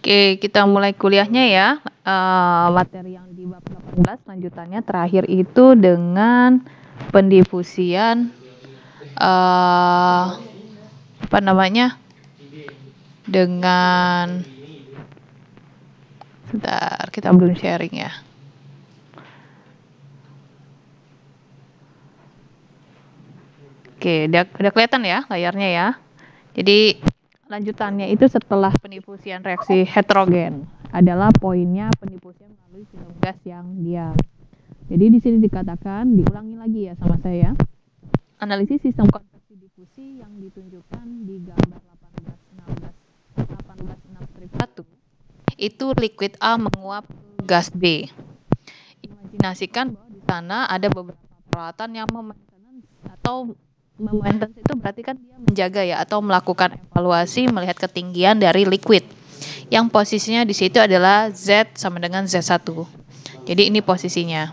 Oke, kita mulai kuliahnya ya. Uh, materi yang di bab 18 lanjutannya terakhir itu dengan pendifusian uh, apa namanya? dengan sebentar, kita belum sharing ya. Oke, udah, udah kelihatan ya layarnya ya. Jadi Lanjutannya itu setelah pendifusian reaksi heterogen adalah poinnya pendifusian melalui film gas yang diam. Jadi di sini dikatakan, diulangi lagi ya sama saya. Ya. Analisis sistem konveksi difusi yang ditunjukkan di gambar 1816 1861 itu liquid A menguap gas B. Imajinasikan bahwa di sana ada beberapa peralatan yang memancarkan atau maintenance itu berarti kan dia menjaga ya atau melakukan evaluasi melihat ketinggian dari liquid yang posisinya di situ adalah Z sama dengan Z1. Jadi ini posisinya.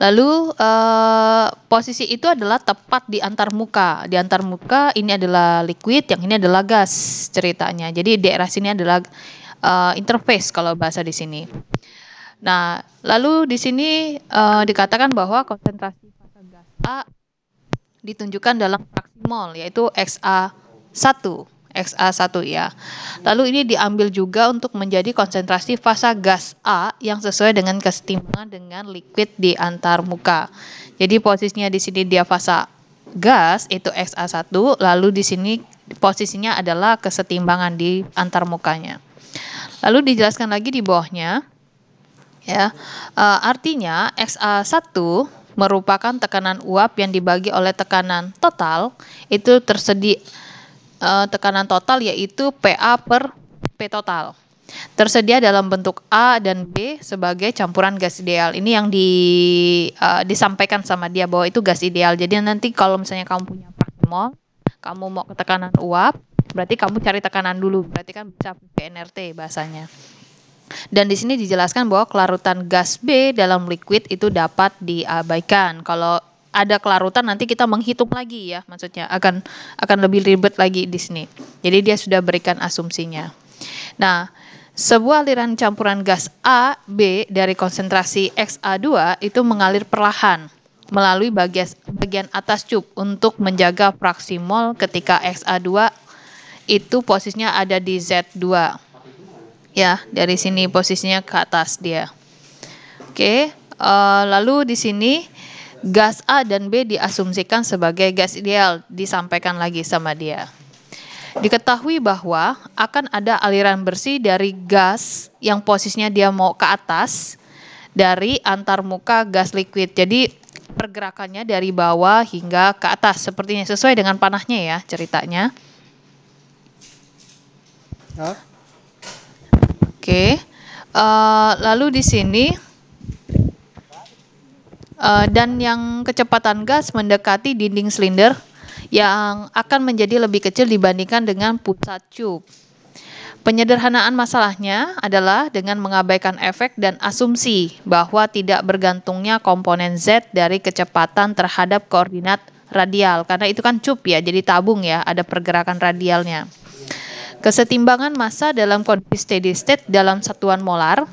Lalu eh, posisi itu adalah tepat di antar muka. Di antar muka ini adalah liquid, yang ini adalah gas ceritanya. Jadi daerah sini adalah eh, interface kalau bahasa di sini. Nah, lalu di sini eh, dikatakan bahwa konsentrasi fase gas A ditunjukkan dalam praksimol yaitu XA1. XA1 ya. Lalu ini diambil juga untuk menjadi konsentrasi fasa gas A yang sesuai dengan kesetimbangan dengan liquid di antar muka. Jadi posisinya di sini dia fasa gas itu XA1, lalu di sini posisinya adalah kesetimbangan di antar mukanya. Lalu dijelaskan lagi di bawahnya ya. Eh, artinya XA1 merupakan tekanan uap yang dibagi oleh tekanan total itu tersedia eh, tekanan total yaitu PA per P total tersedia dalam bentuk A dan B sebagai campuran gas ideal. Ini yang di uh, disampaikan sama dia bahwa itu gas ideal. Jadi nanti kalau misalnya kamu punya parkemol, kamu mau ke tekanan uap, berarti kamu cari tekanan dulu. Berarti kan bisa PNRT bahasanya. Dan di sini dijelaskan bahwa kelarutan gas B dalam liquid itu dapat diabaikan. Kalau ada kelarutan nanti kita menghitung lagi ya, maksudnya akan akan lebih ribet lagi di sini. Jadi dia sudah berikan asumsinya. Nah, sebuah aliran campuran gas A, B dari konsentrasi XA2 itu mengalir perlahan melalui bagian, bagian atas cup untuk menjaga fraksi mol ketika XA2 itu posisinya ada di Z2. Ya, dari sini posisinya ke atas dia. Oke, uh, lalu di sini gas A dan B diasumsikan sebagai gas ideal, disampaikan lagi sama dia. Diketahui bahwa akan ada aliran bersih dari gas yang posisinya dia mau ke atas dari antarmuka gas liquid. Jadi pergerakannya dari bawah hingga ke atas sepertinya sesuai dengan panahnya ya ceritanya. Oke. Uh, lalu di sini uh, dan yang kecepatan gas mendekati dinding silinder yang akan menjadi lebih kecil dibandingkan dengan pusat cup. Penyederhanaan masalahnya adalah dengan mengabaikan efek dan asumsi bahwa tidak bergantungnya komponen Z dari kecepatan terhadap koordinat radial karena itu kan cup ya jadi tabung ya ada pergerakan radialnya. Kesetimbangan massa dalam kondisi steady state dalam satuan molar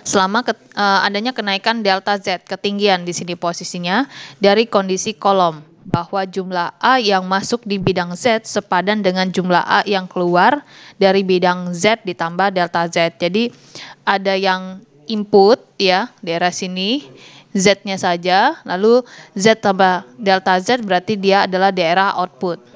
selama ke, uh, adanya kenaikan delta Z ketinggian di sini posisinya dari kondisi kolom bahwa jumlah A yang masuk di bidang Z sepadan dengan jumlah A yang keluar dari bidang Z ditambah delta Z. Jadi ada yang input ya daerah sini Z-nya saja, lalu Z tambah delta Z berarti dia adalah daerah output.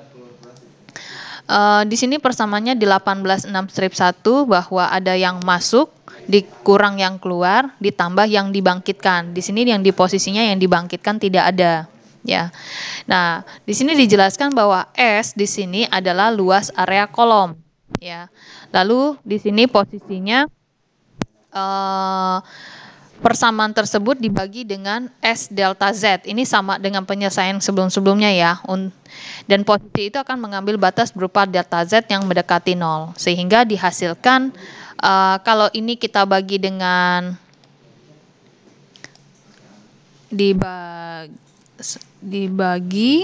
Uh, di sini persamaannya di 18.6 strip 1 bahwa ada yang masuk, dikurang yang keluar, ditambah yang dibangkitkan. Di sini yang di posisinya yang dibangkitkan tidak ada ya. Nah, di sini dijelaskan bahwa S di sini adalah luas area kolom ya. Lalu di sini posisinya uh, persamaan tersebut dibagi dengan S delta Z. Ini sama dengan penyelesaian sebelum-sebelumnya ya. Dan posisi itu akan mengambil batas berupa delta Z yang mendekati nol. Sehingga dihasilkan uh, kalau ini kita bagi dengan dibagi, dibagi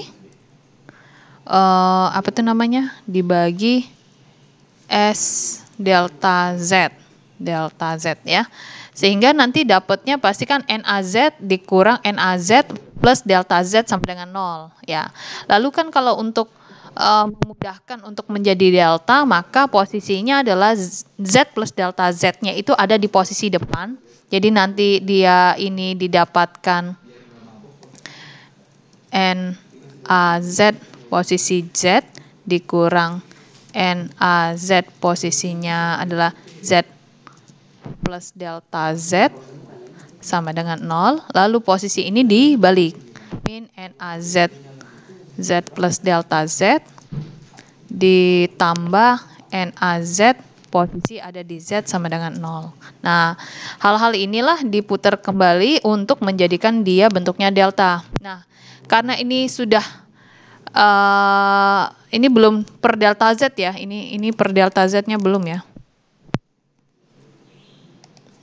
uh, eh, apa itu namanya? Dibagi S delta Z delta Z ya. Sehingga nanti dapatnya pasti kan NAZ dikurang NAZ plus delta Z sampai dengan nol ya. Lalu kan kalau untuk uh, memudahkan untuk menjadi delta, maka posisinya adalah Z plus delta Z-nya itu ada di posisi depan. Jadi nanti dia ini didapatkan NAZ posisi Z dikurang NAZ posisinya adalah Z plus delta Z sama dengan 0. Lalu posisi ini dibalik. Min NAZ Z plus delta Z ditambah NAZ posisi ada di Z sama dengan 0. Nah, hal-hal inilah diputar kembali untuk menjadikan dia bentuknya delta. Nah, karena ini sudah uh, ini belum per delta Z ya. Ini ini per delta Z-nya belum ya.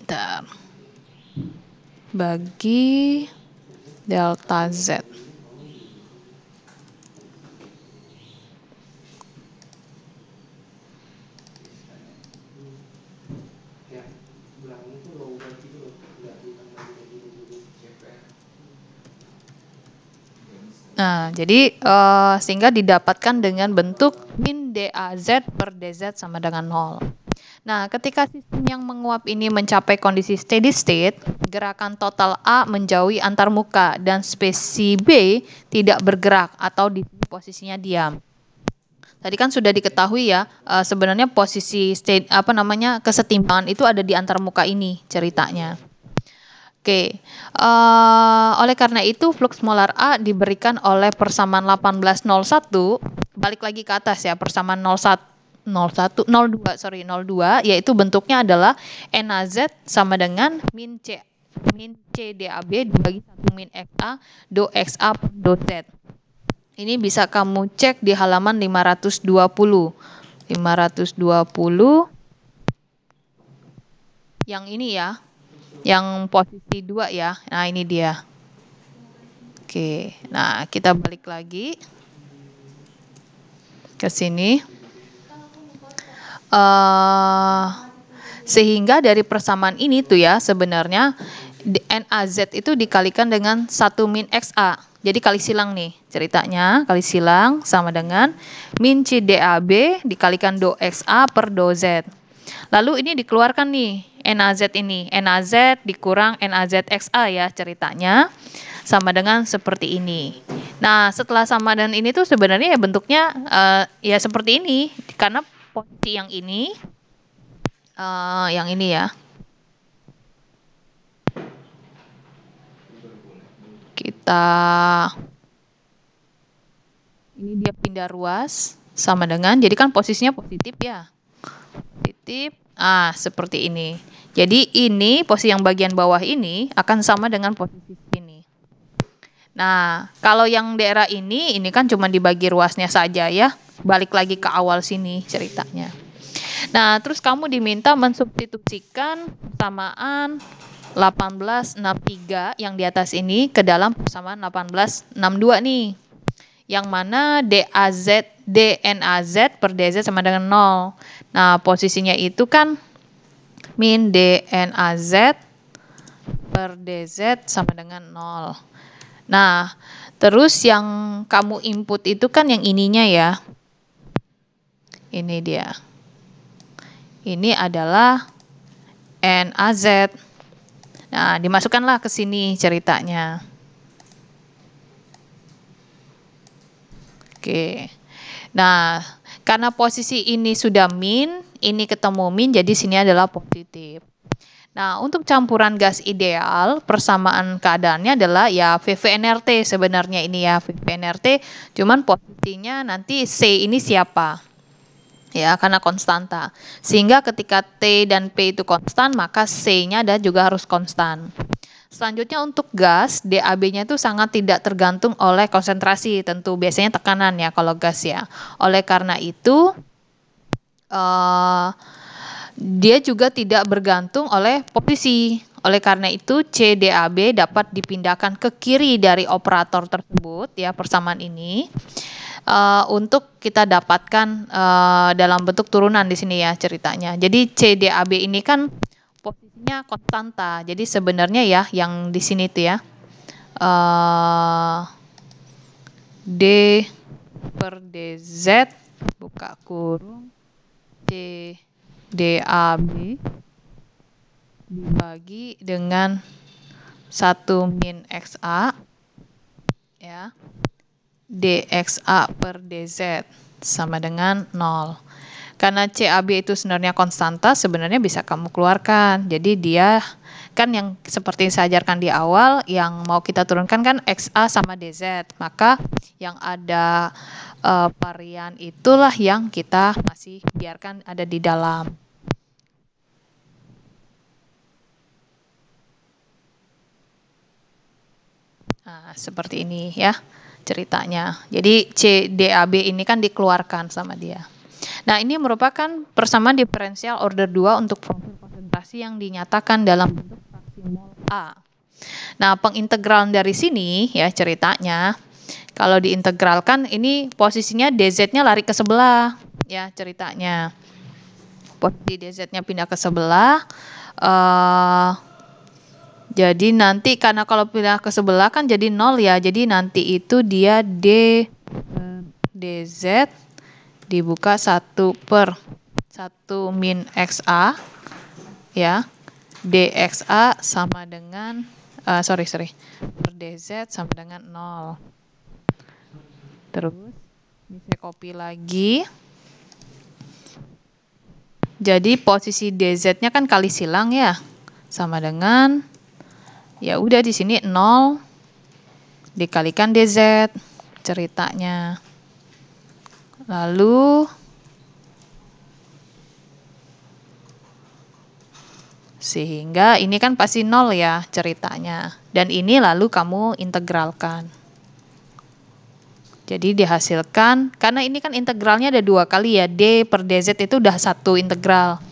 Bentar. Bagi delta Z. Nah, jadi uh, sehingga didapatkan dengan bentuk min DAZ per DZ sama dengan 0. Nah, ketika sistem yang menguap ini mencapai kondisi steady state, gerakan total A menjauhi antarmuka dan spesi B tidak bergerak atau di posisinya diam. Tadi kan sudah diketahui ya, eh, sebenarnya posisi state apa namanya kesetimbangan itu ada di antarmuka ini ceritanya. Oke, okay. uh, eh, oleh karena itu flux molar A diberikan oleh persamaan 1801, balik lagi ke atas ya, persamaan 01 01 02 sorry 02 yaitu bentuknya adalah NAZ sama dengan min C min DAB dibagi 1 min XA do XA do Z. Ini bisa kamu cek di halaman 520. 520 yang ini ya. Yang posisi 2 ya. Nah, ini dia. Oke. Nah, kita balik lagi ke sini uh, sehingga dari persamaan ini tuh ya sebenarnya NAZ itu dikalikan dengan 1 min XA. Jadi kali silang nih ceritanya, kali silang sama dengan min CDAB dikalikan do XA per do Z. Lalu ini dikeluarkan nih NAZ ini, NAZ dikurang NAZ XA ya ceritanya sama dengan seperti ini. Nah setelah sama dengan ini tuh sebenarnya ya bentuknya uh, ya seperti ini karena posisi yang ini uh, yang ini ya kita ini dia pindah ruas sama dengan jadi kan posisinya positif ya positif ah seperti ini jadi ini posisi yang bagian bawah ini akan sama dengan posisi ini nah kalau yang daerah ini ini kan cuma dibagi ruasnya saja ya balik lagi ke awal sini ceritanya. Nah, terus kamu diminta mensubstitusikan persamaan 1863 yang di atas ini ke dalam persamaan 1862 nih. Yang mana DAZ, DNAZ per DZ sama dengan 0. Nah, posisinya itu kan min DNAZ per DZ sama dengan 0. Nah, terus yang kamu input itu kan yang ininya ya. Ini dia. Ini adalah NAZ. Nah, dimasukkanlah ke sini ceritanya. Oke. Nah, karena posisi ini sudah min, ini ketemu min, jadi sini adalah positif. Nah, untuk campuran gas ideal, persamaan keadaannya adalah ya VVNRT sebenarnya ini ya, VVNRT, cuman posisinya nanti C ini siapa? ya karena konstanta. Sehingga ketika T dan P itu konstan, maka C-nya ada juga harus konstan. Selanjutnya untuk gas, DAB-nya itu sangat tidak tergantung oleh konsentrasi, tentu biasanya tekanan ya kalau gas ya. Oleh karena itu uh, dia juga tidak bergantung oleh posisi. Oleh karena itu CDAB dapat dipindahkan ke kiri dari operator tersebut ya persamaan ini uh, untuk kita dapatkan uh, dalam bentuk turunan di sini ya ceritanya. Jadi CDAB ini kan posisinya konstanta. Jadi sebenarnya ya yang di sini itu ya uh, D per DZ buka kurung C B dibagi dengan satu min XA ya dxa per dz sama dengan 0. Karena CAB itu sebenarnya konstanta, sebenarnya bisa kamu keluarkan. Jadi dia kan yang seperti saya ajarkan di awal, yang mau kita turunkan kan XA sama DZ. Maka yang ada uh, varian itulah yang kita masih biarkan ada di dalam. Nah, seperti ini ya ceritanya. Jadi CDAB ini kan dikeluarkan sama dia. Nah, ini merupakan persamaan diferensial order 2 untuk profil konsentrasi yang dinyatakan dalam bentuk fraksi mol A. Nah, pengintegral dari sini ya ceritanya kalau diintegralkan ini posisinya DZ-nya lari ke sebelah ya ceritanya. Posisi DZ-nya pindah ke sebelah eh, jadi nanti karena kalau pindah ke sebelah kan jadi nol ya. Jadi nanti itu dia D eh, DZ dibuka satu per satu min XA ya. DXA sama dengan uh, sorry sorry per DZ sama dengan nol. Terus ini saya copy lagi. Jadi posisi DZ-nya kan kali silang ya. Sama dengan Ya udah di sini 0 dikalikan DZ ceritanya. Lalu sehingga ini kan pasti 0 ya ceritanya. Dan ini lalu kamu integralkan. Jadi dihasilkan, karena ini kan integralnya ada dua kali ya, D per DZ itu udah satu integral.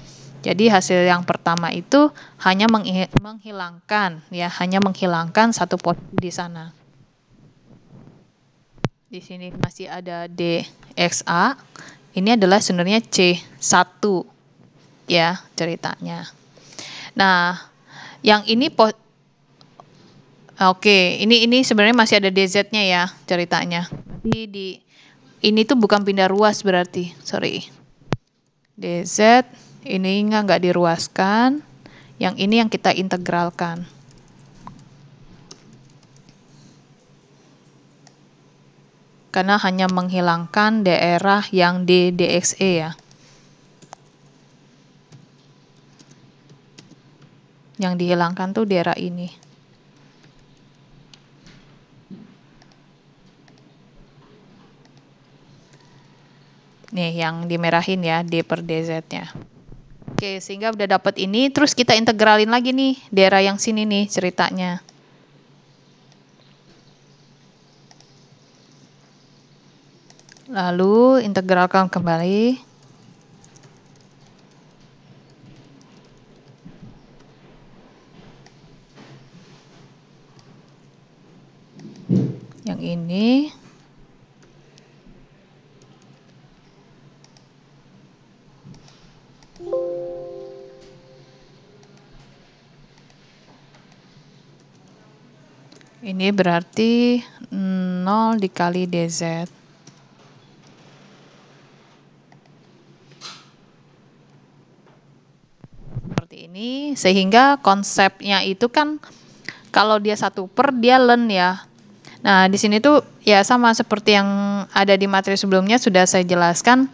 Jadi hasil yang pertama itu hanya menghilangkan ya, hanya menghilangkan satu posisi di sana. Di sini masih ada DXA. Ini adalah sebenarnya C1 ya ceritanya. Nah, yang ini Oke, ini ini sebenarnya masih ada DZ-nya ya ceritanya. Jadi di ini tuh bukan pindah ruas berarti, sorry. DZ ini nggak diruaskan, yang ini yang kita integralkan. Karena hanya menghilangkan daerah yang di DXE ya. Yang dihilangkan tuh daerah ini. Nih yang dimerahin ya D per DZ-nya. Oke, sehingga udah dapat ini, terus kita integralin lagi nih daerah yang sini nih ceritanya. Lalu integralkan kembali. Ini berarti 0 dikali DZ. Seperti ini, sehingga konsepnya itu kan kalau dia satu per, dia len ya. Nah, di sini tuh ya sama seperti yang ada di materi sebelumnya sudah saya jelaskan.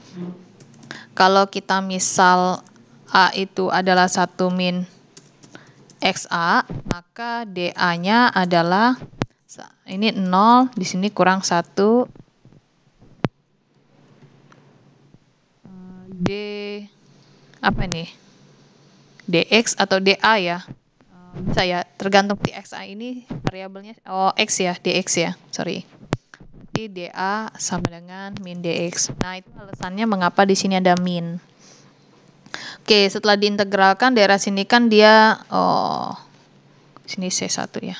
Kalau kita misal A itu adalah satu min XA, maka DA-nya adalah ini 0, di sini kurang 1. Eh, D apa ini? DX atau DA ya? Eh, bisa ya, tergantung xa ini variabelnya oh X ya, DX ya. Sorry. Jadi DA sama dengan min DX. Nah, itu alasannya mengapa di sini ada min. Oke, setelah diintegralkan daerah sini kan dia oh sini C1 ya.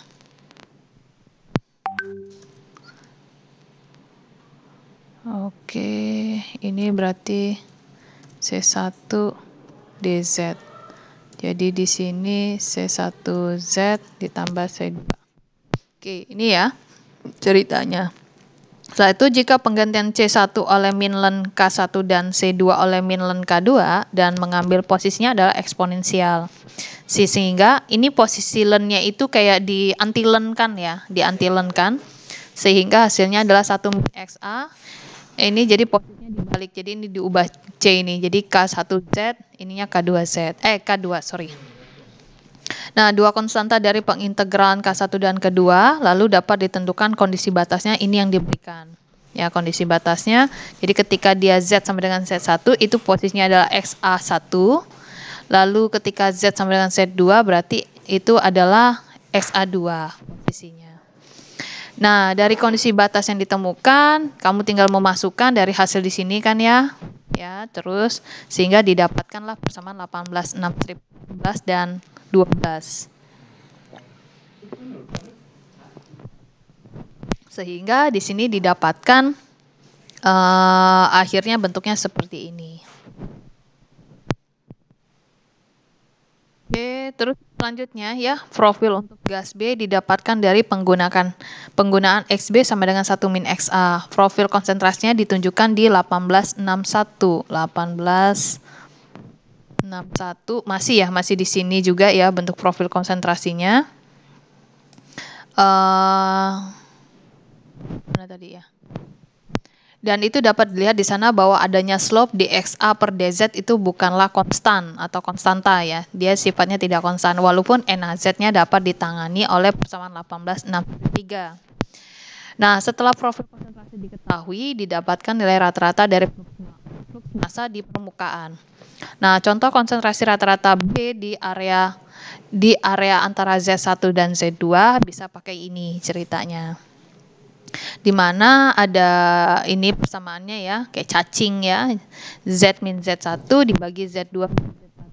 Oke, ini berarti C1 DZ. Jadi di sini C1Z ditambah C2. Oke, ini ya ceritanya. Setelah itu jika penggantian C1 oleh minlen K1 dan C2 oleh minlen K2 dan mengambil posisinya adalah eksponensial. Sehingga ini posisi lennya itu kayak kan ya, kan. Sehingga hasilnya adalah 1 XA ini jadi posisinya dibalik. Jadi ini diubah C ini. Jadi K1Z ininya K2Z. Eh K2 sorry. Nah, dua konstanta dari pengintegralan K1 dan kedua lalu dapat ditentukan kondisi batasnya ini yang diberikan. Ya, kondisi batasnya. Jadi ketika dia Z sama dengan Z1 itu posisinya adalah XA1. Lalu ketika Z sama dengan Z2 berarti itu adalah XA2 posisinya. Nah, dari kondisi batas yang ditemukan, kamu tinggal memasukkan dari hasil di sini kan ya. Ya, terus sehingga didapatkanlah persamaan 18, 6, 13 dan 12. Sehingga di sini didapatkan uh, akhirnya bentuknya seperti ini. Oke, terus Selanjutnya ya, profil untuk gas B didapatkan dari penggunaan penggunaan XB sama dengan 1 min XA. Profil konsentrasinya ditunjukkan di 1861. 1861 masih ya, masih di sini juga ya bentuk profil konsentrasinya. Eh uh, mana tadi ya? Dan itu dapat dilihat di sana bahwa adanya slope di XA per DZ itu bukanlah konstan atau konstanta ya. Dia sifatnya tidak konstan walaupun NAZ-nya dapat ditangani oleh persamaan 1863. Nah, setelah profil konsentrasi diketahui, didapatkan nilai rata-rata dari massa di permukaan. Nah, contoh konsentrasi rata-rata B di area di area antara Z1 dan Z2 bisa pakai ini ceritanya di mana ada ini persamaannya ya kayak cacing ya Z min Z1 dibagi Z2 Z1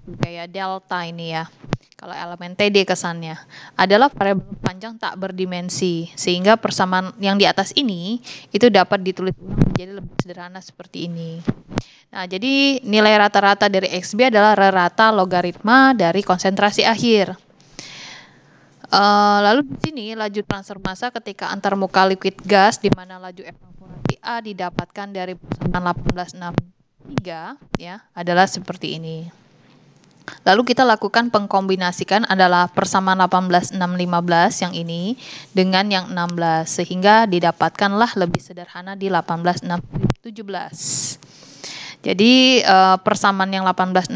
kayak delta ini ya kalau elemen TD kesannya adalah variabel panjang tak berdimensi sehingga persamaan yang di atas ini itu dapat ditulis menjadi lebih sederhana seperti ini. Nah, jadi nilai rata-rata dari XB adalah rata logaritma dari konsentrasi akhir. Eh, lalu di sini laju transfer massa ketika antarmuka liquid gas di mana laju evaporasi A didapatkan dari persamaan 1863 ya adalah seperti ini. Lalu kita lakukan pengkombinasikan adalah persamaan 18 6 15 yang ini dengan yang 16 sehingga didapatkanlah lebih sederhana di 18 6 17. Jadi eh, persamaan yang 18617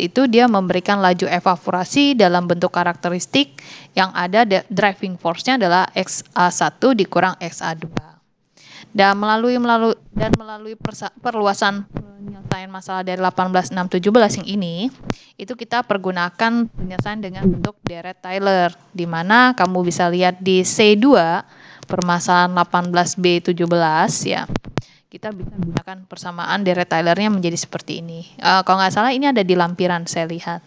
itu dia memberikan laju evaporasi dalam bentuk karakteristik yang ada driving force-nya adalah XA1 dikurang XA2. Dan melalui melalui dan melalui perluasan penyelesaian masalah dari 18617 yang ini, itu kita pergunakan penyelesaian dengan bentuk deret Taylor di mana kamu bisa lihat di C2 permasalahan 18B17 ya kita bisa gunakan persamaan deret Taylor-nya menjadi seperti ini. Uh, kalau nggak salah ini ada di lampiran saya lihat.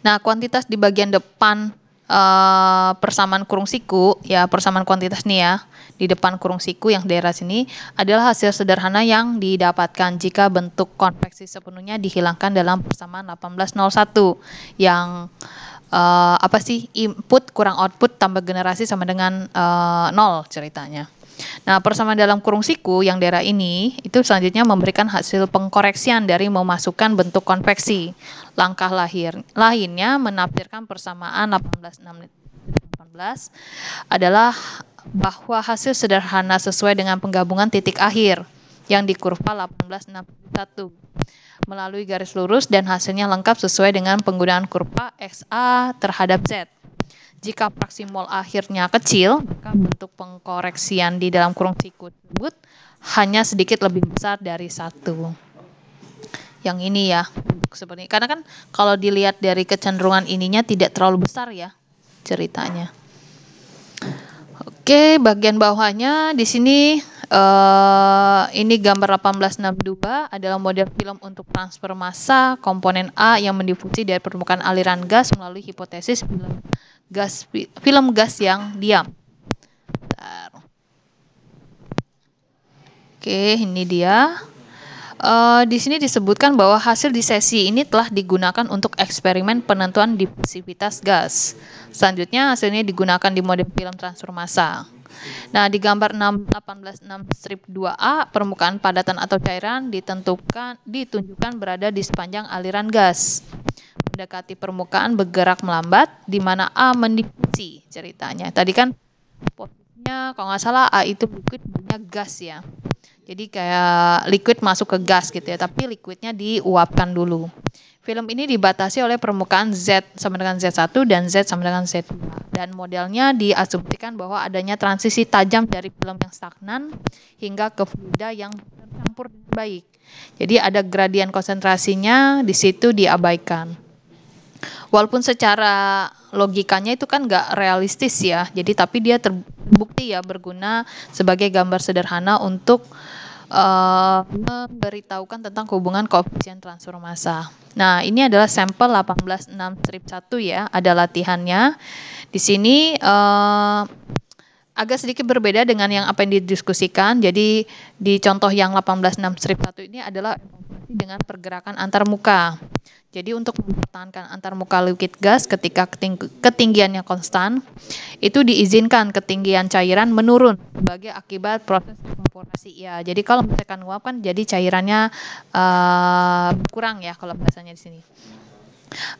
Nah, kuantitas di bagian depan uh, persamaan kurung siku, ya persamaan kuantitas nih ya, di depan kurung siku yang daerah sini adalah hasil sederhana yang didapatkan jika bentuk konveksi sepenuhnya dihilangkan dalam persamaan 1801 yang uh, apa sih input kurang output tambah generasi sama dengan uh, nol ceritanya. Nah, persamaan dalam kurung siku yang daerah ini itu selanjutnya memberikan hasil pengkoreksian dari memasukkan bentuk konveksi. Langkah lahir lainnya menafsirkan persamaan 1816 adalah bahwa hasil sederhana sesuai dengan penggabungan titik akhir yang di kurva 1861 melalui garis lurus dan hasilnya lengkap sesuai dengan penggunaan kurva XA terhadap Z. Jika praksimal akhirnya kecil, maka bentuk pengkoreksian di dalam kurung siku tersebut hanya sedikit lebih besar dari satu. Yang ini ya, seperti karena kan kalau dilihat dari kecenderungan ininya tidak terlalu besar ya ceritanya. Oke, bagian bawahnya di sini eh, ini gambar 1862 adalah model film untuk transfer massa komponen A yang mendifusi dari permukaan aliran gas melalui hipotesis gas film gas yang diam. Bentar. Oke, ini dia. Uh, di sini disebutkan bahwa hasil di sesi ini telah digunakan untuk eksperimen penentuan difusivitas gas. Selanjutnya hasilnya digunakan di model film transformasi. Nah, di gambar 18.6 strip 2A, permukaan padatan atau cairan ditentukan ditunjukkan berada di sepanjang aliran gas mendekati permukaan bergerak melambat di mana A mendifungsi ceritanya. Tadi kan posisinya kalau nggak salah A itu bukit punya gas ya. Jadi kayak liquid masuk ke gas gitu ya, tapi liquidnya diuapkan dulu. Film ini dibatasi oleh permukaan Z sama dengan Z1 dan Z sama dengan Z2. Dan modelnya diasumsikan bahwa adanya transisi tajam dari film yang stagnan hingga ke fluida yang tercampur baik. Jadi ada gradien konsentrasinya di situ diabaikan walaupun secara logikanya itu kan nggak realistis ya jadi tapi dia terbukti ya berguna sebagai gambar sederhana untuk uh, memberitahukan tentang hubungan koefisien transfer massa nah ini adalah sampel 186 strip 1 ya ada latihannya di sini uh, agak sedikit berbeda dengan yang apa yang didiskusikan. Jadi di contoh yang 186 strip 1 ini adalah dengan pergerakan antarmuka. Jadi untuk mempertahankan antarmuka muka liquid gas ketika keting ketinggiannya konstan, itu diizinkan ketinggian cairan menurun sebagai akibat proses evaporasi ya. Jadi kalau misalkan uap kan jadi cairannya uh, eh, kurang ya kalau bahasanya di sini.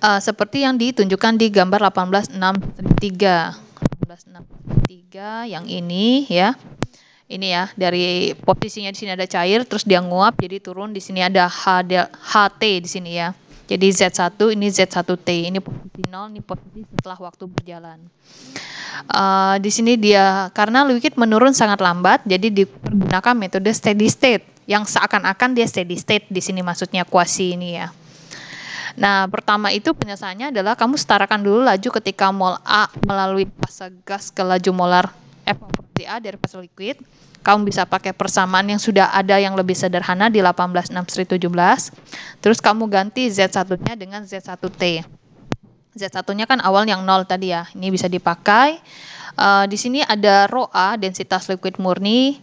Uh, seperti yang ditunjukkan di gambar 1863. 1863 yang ini ya ini ya dari posisinya di sini ada cair terus dia nguap jadi turun di sini ada H, HT di sini ya jadi Z1 ini Z1T ini posisi 0 ini posisi setelah waktu berjalan uh, di sini dia karena liquid menurun sangat lambat jadi digunakan metode steady state yang seakan-akan dia steady state di sini maksudnya kuasi ini ya Nah, pertama itu penyelesaiannya adalah kamu setarakan dulu laju ketika mol A melalui fase gas ke laju molar F dari derivat liquid. Kamu bisa pakai persamaan yang sudah ada yang lebih sederhana di 18617, Terus kamu ganti Z1-nya dengan Z1T. Z1-nya kan awal yang 0 tadi ya. Ini bisa dipakai. Uh, di sini ada ρA, densitas liquid murni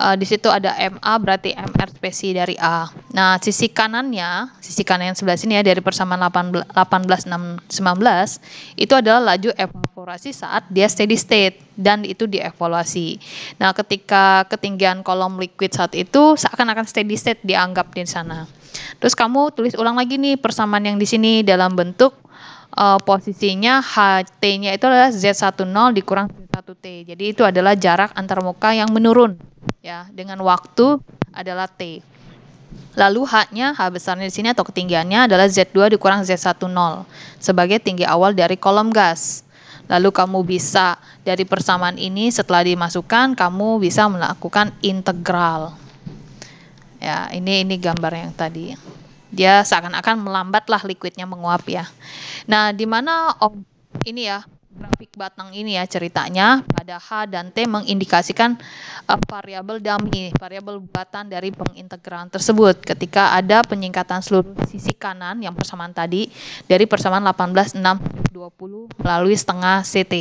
uh, di situ ada MA berarti MR spesi dari A. Nah, sisi kanannya, sisi kanan yang sebelah sini ya dari persamaan 18, 18 6, 19 itu adalah laju evaporasi saat dia steady state dan itu dievaluasi. Nah, ketika ketinggian kolom liquid saat itu seakan-akan steady state dianggap di sana. Terus kamu tulis ulang lagi nih persamaan yang di sini dalam bentuk uh, posisinya HT-nya itu adalah Z10 dikurang satu t Jadi itu adalah jarak antar muka yang menurun ya dengan waktu adalah T. Lalu H-nya, H besarnya di sini atau ketinggiannya adalah Z2 dikurang Z10 sebagai tinggi awal dari kolom gas. Lalu kamu bisa dari persamaan ini setelah dimasukkan kamu bisa melakukan integral. Ya, ini ini gambar yang tadi. Dia seakan-akan melambatlah liquidnya menguap ya. Nah, di mana ini ya grafik batang ini ya ceritanya pada H dan T mengindikasikan uh, variabel dummy, variabel batan dari pengintegralan tersebut ketika ada penyingkatan seluruh sisi kanan yang persamaan tadi dari persamaan 18620 melalui setengah CT.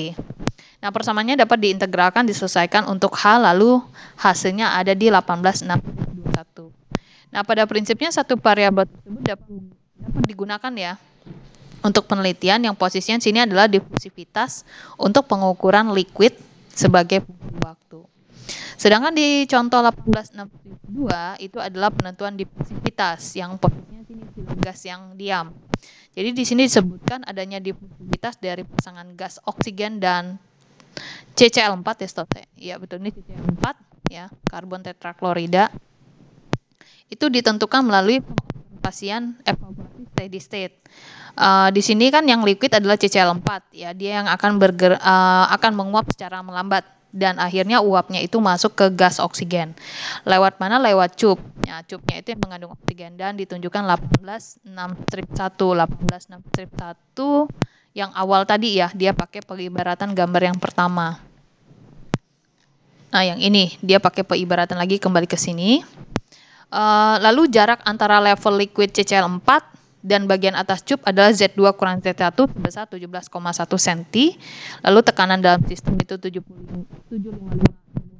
Nah, persamaannya dapat diintegralkan diselesaikan untuk H lalu hasilnya ada di 18621 Nah, pada prinsipnya satu variabel tersebut dapat, dapat digunakan ya untuk penelitian yang posisinya di sini adalah difusivitas untuk pengukuran liquid sebagai waktu. Sedangkan di contoh 1862 itu adalah penentuan difusivitas yang posisinya sini gas yang diam. Jadi di sini disebutkan adanya difusivitas dari pasangan gas oksigen dan CCl4 ya stop iya, betul ini CCl4 ya, karbon tetraklorida. Itu ditentukan melalui pasien evaporasi steady state Uh, di sini kan yang liquid adalah CCl4 ya, dia yang akan berger uh, akan menguap secara melambat dan akhirnya uapnya itu masuk ke gas oksigen. Lewat mana? Lewat cup. Ya, cupnya itu yang mengandung oksigen dan ditunjukkan 186 strip 1, 186 strip 1 yang awal tadi ya, dia pakai pengibaratan gambar yang pertama. Nah, yang ini dia pakai pengibaratan lagi kembali ke sini. Uh, lalu jarak antara level liquid CCl4 dan bagian atas cup adalah Z2 kurang Z1 sebesar 17,1 cm. Lalu tekanan dalam sistem itu 75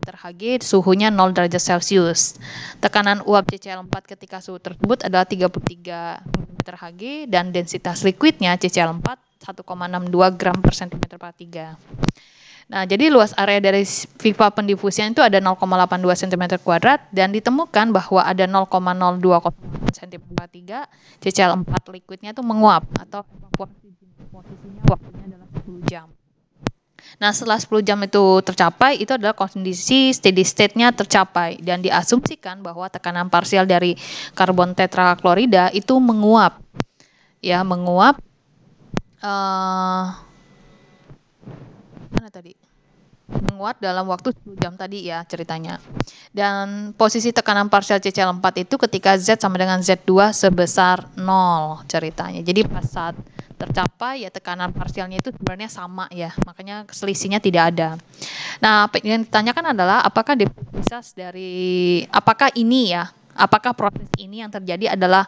Hg, suhunya 0 derajat Celcius. Tekanan uap CCl4 ketika suhu tersebut adalah 33 mm Hg dan densitas liquidnya CCl4 1,62 gram per cm per 3. Nah, jadi luas area dari pipa pendifusian itu ada 0,82 cm kuadrat dan ditemukan bahwa ada 0,02 cm3 CCl4 liquidnya itu menguap atau posisinya waktunya adalah 10 jam. Nah, setelah 10 jam itu tercapai, itu adalah kondisi steady state-nya tercapai dan diasumsikan bahwa tekanan parsial dari karbon tetraklorida itu menguap. Ya, menguap uh, gimana tadi? menguat dalam waktu 10 jam tadi ya ceritanya. Dan posisi tekanan parsial CCL4 itu ketika Z sama dengan Z2 sebesar 0 ceritanya. Jadi pas saat tercapai ya tekanan parsialnya itu sebenarnya sama ya, makanya selisihnya tidak ada. Nah, yang ditanyakan adalah apakah defisas dari apakah ini ya, apakah proses ini yang terjadi adalah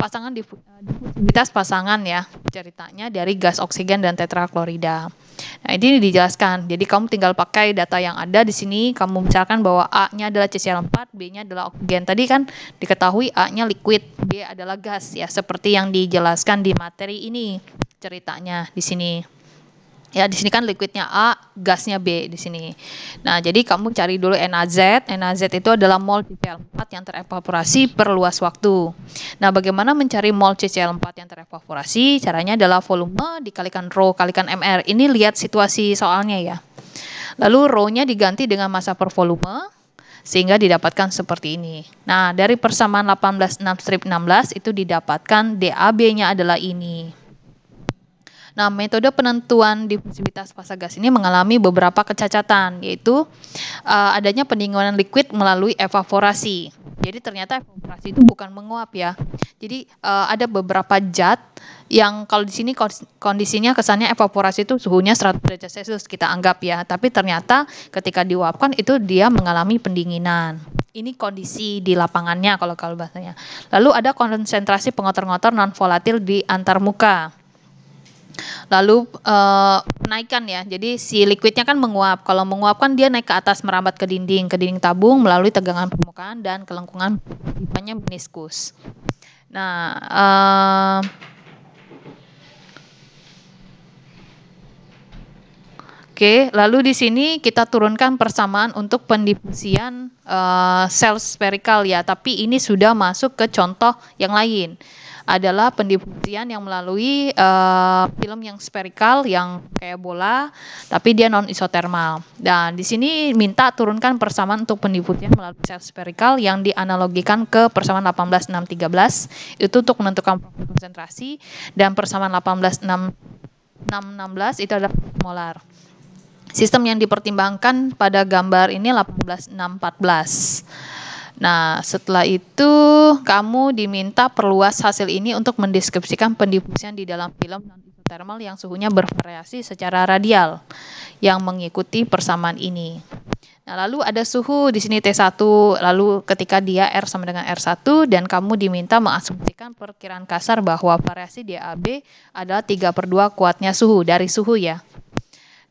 pasangan eh, difusibilitas pasangan ya ceritanya dari gas oksigen dan tetraklorida. Nah, ini dijelaskan. Jadi kamu tinggal pakai data yang ada di sini, kamu misalkan bahwa A-nya adalah CCl4, B-nya adalah oksigen. Tadi kan diketahui A-nya liquid, B adalah gas ya, seperti yang dijelaskan di materi ini ceritanya di sini ya di sini kan liquidnya A, gasnya B di sini. Nah, jadi kamu cari dulu NAZ. NAZ itu adalah mol CCL4 yang terevaporasi per luas waktu. Nah, bagaimana mencari mol CCL4 yang terevaporasi? Caranya adalah volume dikalikan rho kalikan MR. Ini lihat situasi soalnya ya. Lalu rho-nya diganti dengan massa per volume sehingga didapatkan seperti ini. Nah, dari persamaan 18 strip 16 itu didapatkan DAB-nya adalah ini. Nah, metode penentuan diffusivitas fase gas ini mengalami beberapa kecacatan, yaitu uh, adanya pendinginan liquid melalui evaporasi. Jadi ternyata evaporasi itu bukan menguap ya. Jadi uh, ada beberapa zat yang kalau di sini kondisinya kesannya evaporasi itu suhunya 100 derajat Celcius kita anggap ya, tapi ternyata ketika diuapkan itu dia mengalami pendinginan ini kondisi di lapangannya kalau kalau bahasanya. Lalu ada konsentrasi pengotor-ngotor non volatil di antarmuka. Lalu uh, eh, penaikan ya. Jadi si liquidnya kan menguap. Kalau menguap kan dia naik ke atas merambat ke dinding, ke dinding tabung melalui tegangan permukaan dan kelengkungan pipanya meniskus. Nah, uh, Oke, lalu di sini kita turunkan persamaan untuk pendifusian uh, eh, sel spherical ya, tapi ini sudah masuk ke contoh yang lain adalah pendistribusian yang melalui uh, film yang spherical yang kayak bola tapi dia non isotermal. Dan di sini minta turunkan persamaan untuk pendistribusian melalui sel spherical yang dianalogikan ke persamaan 18613 itu untuk menentukan konsentrasi dan persamaan 18616 itu adalah molar. Sistem yang dipertimbangkan pada gambar ini 18614. Nah, setelah itu kamu diminta perluas hasil ini untuk mendeskripsikan pendifusian di dalam film non isotermal yang suhunya bervariasi secara radial yang mengikuti persamaan ini. Nah, lalu ada suhu di sini T1, lalu ketika dia R sama dengan R1 dan kamu diminta mengasumsikan perkiraan kasar bahwa variasi ab adalah 3 per 2 kuatnya suhu, dari suhu ya.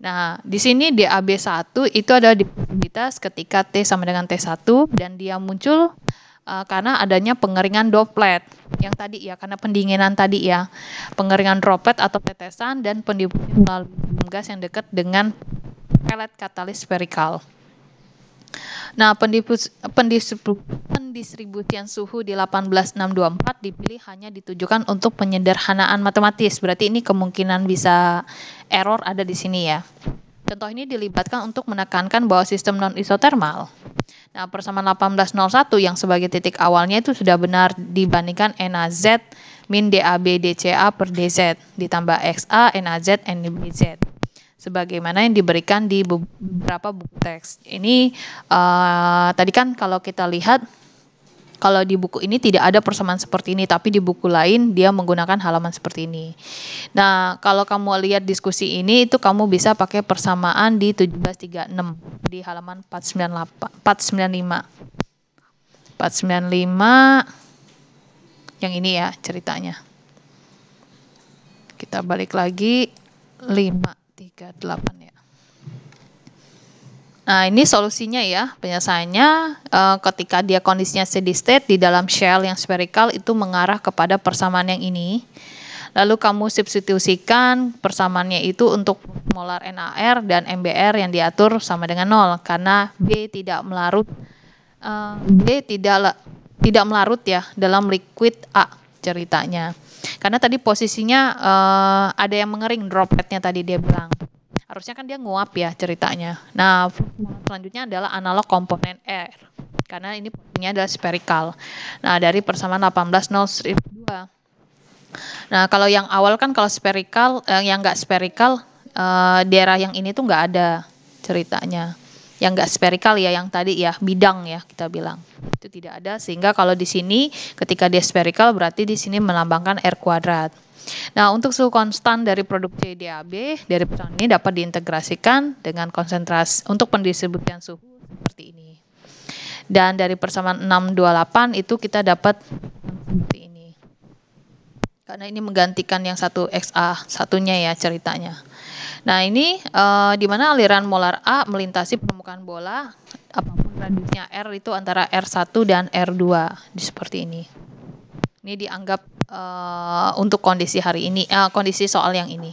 Nah, di sini di AB1 itu adalah disponibilitas ketika T sama dengan T1 dan dia muncul uh, karena adanya pengeringan droplet yang tadi ya karena pendinginan tadi ya. Pengeringan droplet atau tetesan dan pendistribusian gas yang dekat dengan pelet katalis spherical. Nah, pendistribusian suhu di 18624 dipilih hanya ditujukan untuk penyederhanaan matematis. Berarti ini kemungkinan bisa error ada di sini ya. Contoh ini dilibatkan untuk menekankan bahwa sistem non-isotermal. Nah, persamaan 1801 yang sebagai titik awalnya itu sudah benar dibandingkan NAZ min DAB DCA per DZ ditambah XA NAZ NBZ sebagaimana yang diberikan di beberapa buku teks. Ini uh, tadi kan kalau kita lihat kalau di buku ini tidak ada persamaan seperti ini, tapi di buku lain dia menggunakan halaman seperti ini. Nah, kalau kamu lihat diskusi ini itu kamu bisa pakai persamaan di 1736 di halaman 498 495. 495 yang ini ya ceritanya. Kita balik lagi 5 38 ya. Nah, ini solusinya ya. Penyelesaiannya e, ketika dia kondisinya steady state di dalam shell yang spherical itu mengarah kepada persamaan yang ini. Lalu kamu substitusikan persamaannya itu untuk molar NAR dan MBR yang diatur sama dengan 0 karena B tidak melarut e, B tidak tidak melarut ya dalam liquid A ceritanya. Karena tadi posisinya uh, ada yang mengering dropletnya tadi dia bilang. Harusnya kan dia nguap ya ceritanya. Nah, selanjutnya adalah analog komponen R. Karena ini posisinya adalah spherical. Nah, dari persamaan 18002. Nah, kalau yang awal kan kalau spherical eh, yang nggak spherical eh, daerah yang ini tuh nggak ada ceritanya yang enggak spherical ya yang tadi ya bidang ya kita bilang itu tidak ada sehingga kalau di sini ketika dia spherical berarti di sini melambangkan R kuadrat. Nah, untuk suhu konstan dari produk CDAB dari pesan ini dapat diintegrasikan dengan konsentrasi untuk pendistribusian suhu seperti ini. Dan dari persamaan 628 itu kita dapat seperti ini. Karena ini menggantikan yang satu XA satunya ya ceritanya. Nah, ini uh, di mana aliran molar A melintasi permukaan bola apapun radiusnya R itu antara R1 dan R2 seperti ini. Ini dianggap uh, untuk kondisi hari ini, uh, kondisi soal yang ini.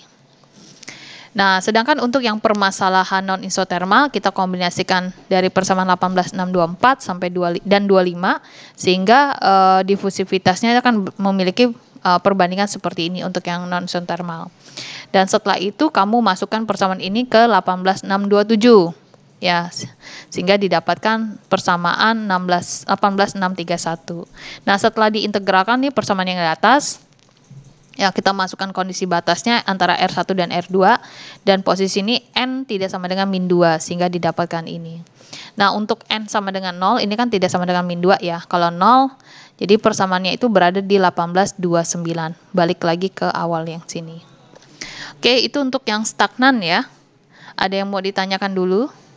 Nah, sedangkan untuk yang permasalahan non isotermal kita kombinasikan dari persamaan 18624 sampai 2 dan 25 sehingga uh, difusivitasnya akan memiliki uh, perbandingan seperti ini untuk yang non thermal. Dan setelah itu kamu masukkan persamaan ini ke 18627 ya sehingga didapatkan persamaan 16 18631. Nah, setelah diintegrakan nih persamaan yang di atas ya kita masukkan kondisi batasnya antara R1 dan R2 dan posisi ini N tidak sama dengan min 2 sehingga didapatkan ini. Nah, untuk N sama dengan 0 ini kan tidak sama dengan min 2 ya. Kalau 0 jadi persamaannya itu berada di 1829. Balik lagi ke awal yang sini. Oke, itu untuk yang stagnan ya. Ada yang mau ditanyakan dulu?